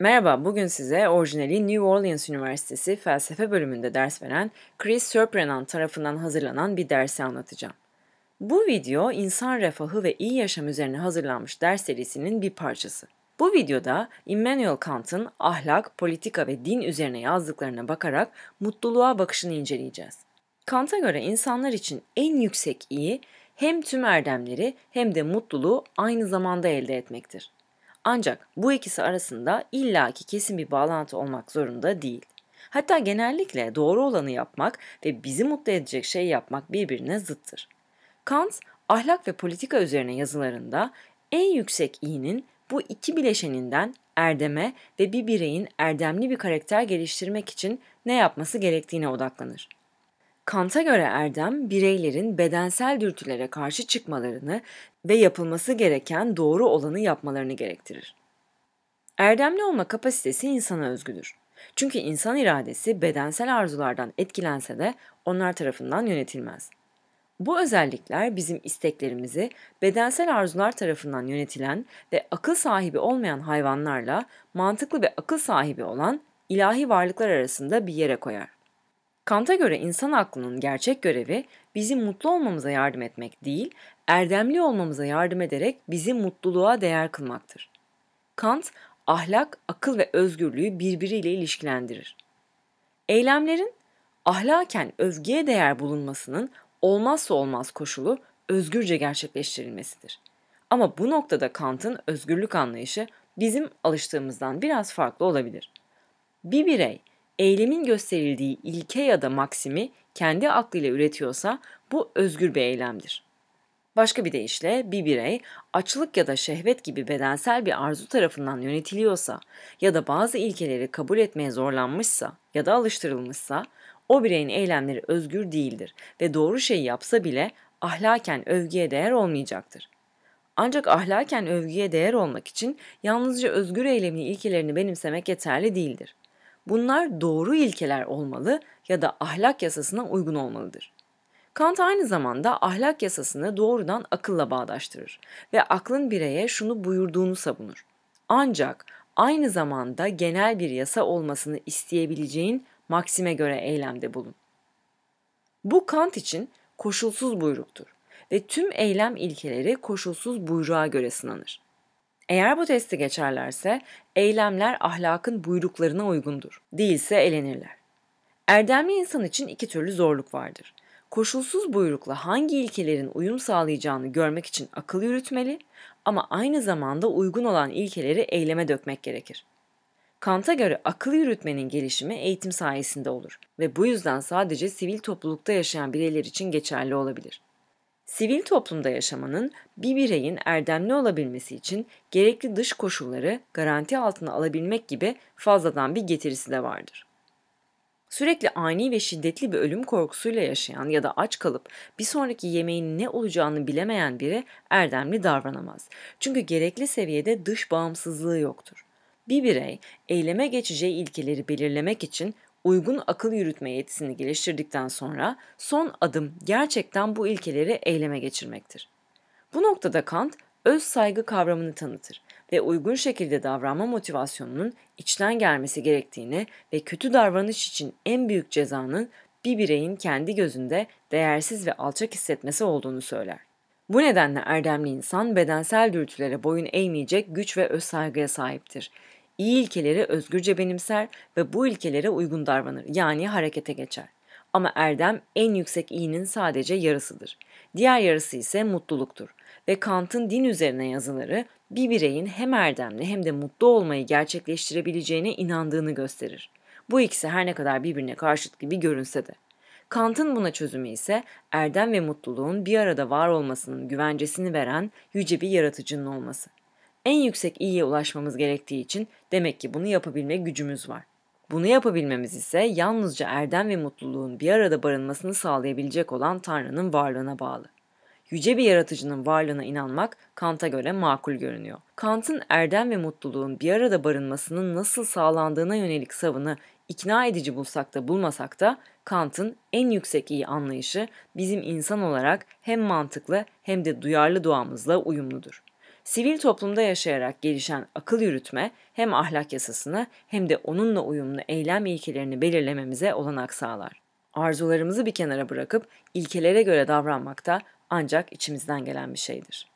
Merhaba, bugün size orijinali New Orleans Üniversitesi felsefe bölümünde ders veren Chris Surprenan tarafından hazırlanan bir dersi anlatacağım. Bu video insan refahı ve iyi yaşam üzerine hazırlanmış ders serisinin bir parçası. Bu videoda Immanuel Kant'ın ahlak, politika ve din üzerine yazdıklarına bakarak mutluluğa bakışını inceleyeceğiz. Kant'a göre insanlar için en yüksek iyi hem tüm erdemleri hem de mutluluğu aynı zamanda elde etmektir. Ancak bu ikisi arasında illaki kesin bir bağlantı olmak zorunda değil. Hatta genellikle doğru olanı yapmak ve bizi mutlu edecek şey yapmak birbirine zıttır. Kant, ahlak ve politika üzerine yazılarında en yüksek iyinin bu iki bileşeninden erdeme ve bir bireyin erdemli bir karakter geliştirmek için ne yapması gerektiğine odaklanır. Kant'a göre erdem, bireylerin bedensel dürtülere karşı çıkmalarını ve yapılması gereken doğru olanı yapmalarını gerektirir. Erdemli olma kapasitesi insana özgüdür. Çünkü insan iradesi bedensel arzulardan etkilense de onlar tarafından yönetilmez. Bu özellikler bizim isteklerimizi bedensel arzular tarafından yönetilen ve akıl sahibi olmayan hayvanlarla mantıklı ve akıl sahibi olan ilahi varlıklar arasında bir yere koyar. Kant'a göre insan aklının gerçek görevi bizim mutlu olmamıza yardım etmek değil, erdemli olmamıza yardım ederek bizi mutluluğa değer kılmaktır. Kant, ahlak, akıl ve özgürlüğü birbiriyle ilişkilendirir. Eylemlerin ahlaken övgüye değer bulunmasının olmazsa olmaz koşulu özgürce gerçekleştirilmesidir. Ama bu noktada Kant'ın özgürlük anlayışı bizim alıştığımızdan biraz farklı olabilir. Bir birey eylemin gösterildiği ilke ya da maksimi kendi aklıyla üretiyorsa bu özgür bir eylemdir. Başka bir deyişle bir birey açlık ya da şehvet gibi bedensel bir arzu tarafından yönetiliyorsa ya da bazı ilkeleri kabul etmeye zorlanmışsa ya da alıştırılmışsa o bireyin eylemleri özgür değildir ve doğru şeyi yapsa bile ahlaken övgüye değer olmayacaktır. Ancak ahlaken övgüye değer olmak için yalnızca özgür eylemin ilkelerini benimsemek yeterli değildir. Bunlar doğru ilkeler olmalı ya da ahlak yasasına uygun olmalıdır. Kant aynı zamanda ahlak yasasını doğrudan akılla bağdaştırır ve aklın bireye şunu buyurduğunu savunur. Ancak aynı zamanda genel bir yasa olmasını isteyebileceğin maksime göre eylemde bulun. Bu Kant için koşulsuz buyruktur ve tüm eylem ilkeleri koşulsuz buyruğa göre sınanır. Eğer bu testi geçerlerse eylemler ahlakın buyruklarına uygundur. Değilse elenirler. Erdemli insan için iki türlü zorluk vardır. Koşulsuz buyrukla hangi ilkelerin uyum sağlayacağını görmek için akıl yürütmeli ama aynı zamanda uygun olan ilkeleri eyleme dökmek gerekir. Kant'a göre akıl yürütmenin gelişimi eğitim sayesinde olur ve bu yüzden sadece sivil toplulukta yaşayan bireyler için geçerli olabilir. Sivil toplumda yaşamanın bir bireyin erdemli olabilmesi için gerekli dış koşulları garanti altına alabilmek gibi fazladan bir getirisi de vardır. Sürekli ani ve şiddetli bir ölüm korkusuyla yaşayan ya da aç kalıp bir sonraki yemeğin ne olacağını bilemeyen biri erdemli davranamaz. Çünkü gerekli seviyede dış bağımsızlığı yoktur. Bir birey eyleme geçeceği ilkeleri belirlemek için uygun akıl yürütme yetisini geliştirdikten sonra son adım gerçekten bu ilkeleri eyleme geçirmektir. Bu noktada Kant öz saygı kavramını tanıtır ve uygun şekilde davranma motivasyonunun içten gelmesi gerektiğini ve kötü davranış için en büyük cezanın bir bireyin kendi gözünde değersiz ve alçak hissetmesi olduğunu söyler. Bu nedenle erdemli insan bedensel dürtülere boyun eğmeyecek güç ve öz saygıya sahiptir. İyi ilkeleri özgürce benimser ve bu ilkelere uygun davranır yani harekete geçer. Ama erdem en yüksek iyinin sadece yarısıdır. Diğer yarısı ise mutluluktur. Ve Kant'ın din üzerine yazıları bir bireyin hem erdemli hem de mutlu olmayı gerçekleştirebileceğine inandığını gösterir. Bu ikisi her ne kadar birbirine karşıt gibi görünse de. Kant'ın buna çözümü ise erdem ve mutluluğun bir arada var olmasının güvencesini veren yüce bir yaratıcının olması en yüksek iyiye ulaşmamız gerektiği için demek ki bunu yapabilme gücümüz var. Bunu yapabilmemiz ise yalnızca erdem ve mutluluğun bir arada barınmasını sağlayabilecek olan Tanrı'nın varlığına bağlı. Yüce bir yaratıcının varlığına inanmak Kant'a göre makul görünüyor. Kant'ın erdem ve mutluluğun bir arada barınmasının nasıl sağlandığına yönelik savını ikna edici bulsak da bulmasak da Kant'ın en yüksek iyi anlayışı bizim insan olarak hem mantıklı hem de duyarlı doğamızla uyumludur. Sivil toplumda yaşayarak gelişen akıl yürütme hem ahlak yasasını hem de onunla uyumlu eylem ilkelerini belirlememize olanak sağlar. Arzularımızı bir kenara bırakıp ilkelere göre davranmak da ancak içimizden gelen bir şeydir.